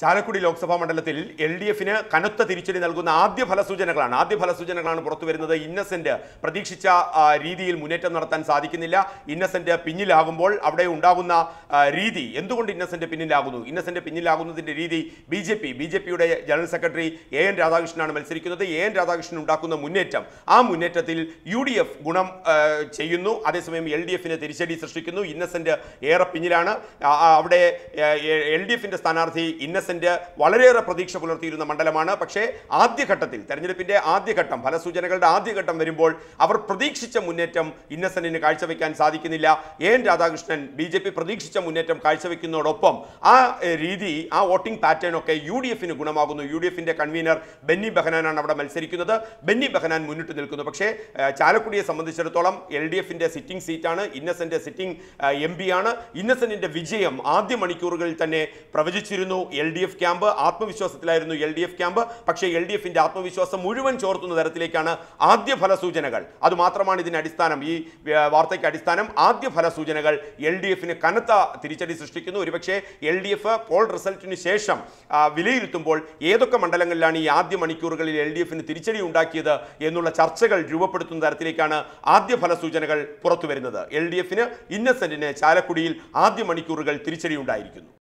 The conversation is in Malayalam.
ചാലക്കുടി ലോക്സഭാ മണ്ഡലത്തിൽ എൽ ഡി എഫിന് കനത്ത തിരിച്ചടി നൽകുന്ന ആദ്യ ഫലസൂചനകളാണ് ആദ്യ ഫലസൂചനകളാണ് പുറത്തു വരുന്നത് ഇന്നസെന്റ് പ്രതീക്ഷിച്ച രീതിയിൽ മുന്നേറ്റം നടത്താൻ സാധിക്കുന്നില്ല ഇന്നസെന്റ് പിന്നിലാകുമ്പോൾ അവിടെ ഉണ്ടാകുന്ന രീതി എന്തുകൊണ്ട് ഇന്നസെന്റ് പിന്നിലാകുന്നു ഇന്നസെന്റ് പിന്നിലാകുന്നതിന്റെ രീതി B J P B J പിയുടെ ജനറൽ സെക്രട്ടറി എ എൻ രാധാകൃഷ്ണനാണ് മത്സരിക്കുന്നത് എ എൻ രാധാകൃഷ്ണൻ ഉണ്ടാക്കുന്ന മുന്നേറ്റം ആ മുന്നേറ്റത്തിൽ യു ഡി എഫ് ഗുണം ചെയ്യുന്നു അതേസമയം എൽ ഡി എഫിന് തിരിച്ചടി സൃഷ്ടിക്കുന്നു ഇന്നസെന്റ് ഏറെ പിന്നിലാണ് അവിടെ എൽ ഡി എഫിന്റെ സ്ഥാനാർത്ഥി ഇന്നസെന്റ് ഇന്നസെന്റ് വളരെയേറെ പ്രതീക്ഷ പുലർത്തിയിരുന്ന മണ്ഡലമാണ് പക്ഷേ ആദ്യഘട്ടത്തിൽ തെരഞ്ഞെടുപ്പിന്റെ ആദ്യഘട്ടം ഫലസൂചനകളുടെ ആദ്യഘട്ടം വരുമ്പോൾ അവർ പ്രതീക്ഷിച്ച മുന്നേറ്റം ഇന്നസെന്റിന് കാഴ്ചവെക്കാൻ സാധിക്കുന്നില്ല N Radhakrishnan B J P പ്രതീക്ഷിച്ച മുന്നേറ്റം കാഴ്ചവെക്കുന്നതോടൊപ്പം ആ രീതി ആ വോട്ടിംഗ് പാറ്റേൺ ഒക്കെ യു ഡി എഫിന് ഗുണമാകുന്നു യു ഡി എഫിന്റെ കൺവീനർ ബെന്നി ബഹനാനാണ് അവിടെ മത്സരിക്കുന്നത് ബെന്നി ബഹനാൻ മുന്നിട്ട് നിൽക്കുന്നു പക്ഷേ ചാലക്കുടിയെ സംബന്ധിച്ചിടത്തോളം എൽ ഡി എഫിന്റെ സിറ്റിംഗ് സീറ്റാണ് ഇന്നസെന്റ് സിറ്റിംഗ് എം ആണ് ഇന്നസെന്റിന്റെ വിജയം ആദ്യ മണിക്കൂറുകളിൽ തന്നെ പ്രവചിച്ചിരുന്നു എൽ ഡി എഫ് ക്യാമ്പ് ആത്മവിശ്വാസത്തിലായിരുന്നു എൽ ഡി എഫ് ക്യാമ്പ് പക്ഷേ എൽ ഡി എഫിന്റെ ആത്മവിശ്വാസം മുഴുവൻ ചോർത്തുന്ന തരത്തിലേക്കാണ് ആദ്യ ഫലസൂചനകൾ അതുമാത്രമാണ് ഇതിന് അടിസ്ഥാനം ഈ വാർത്തയ്ക്ക് അടിസ്ഥാനം ആദ്യ ഫലസൂചനകൾ എൽ ഡി എഫിന് കനത്ത തിരിച്ചടി സൃഷ്ടിക്കുന്നു ഒരുപക്ഷെ എൽ ഡി എഫ് പോൾ റിസൾട്ടിന് ശേഷം വിലയിരുത്തുമ്പോൾ ഏതൊക്കെ മണ്ഡലങ്ങളിലാണ് ഈ ആദ്യ മണിക്കൂറുകളിൽ എൽ ഡി എഫിന് തിരിച്ചടി ഉണ്ടാക്കിയത് എന്നുള്ള ചർച്ചകൾ രൂപപ്പെടുത്തുന്ന തരത്തിലേക്കാണ് ആദ്യ ഫലസൂചനകൾ പുറത്തുവരുന്നത് എൽ ഡി എഫിന് ഇന്നസെന്റിന് ചാലക്കുടിയിൽ ആദ്യ മണിക്കൂറുകൾ തിരിച്ചടി ഉണ്ടായിരിക്കുന്നു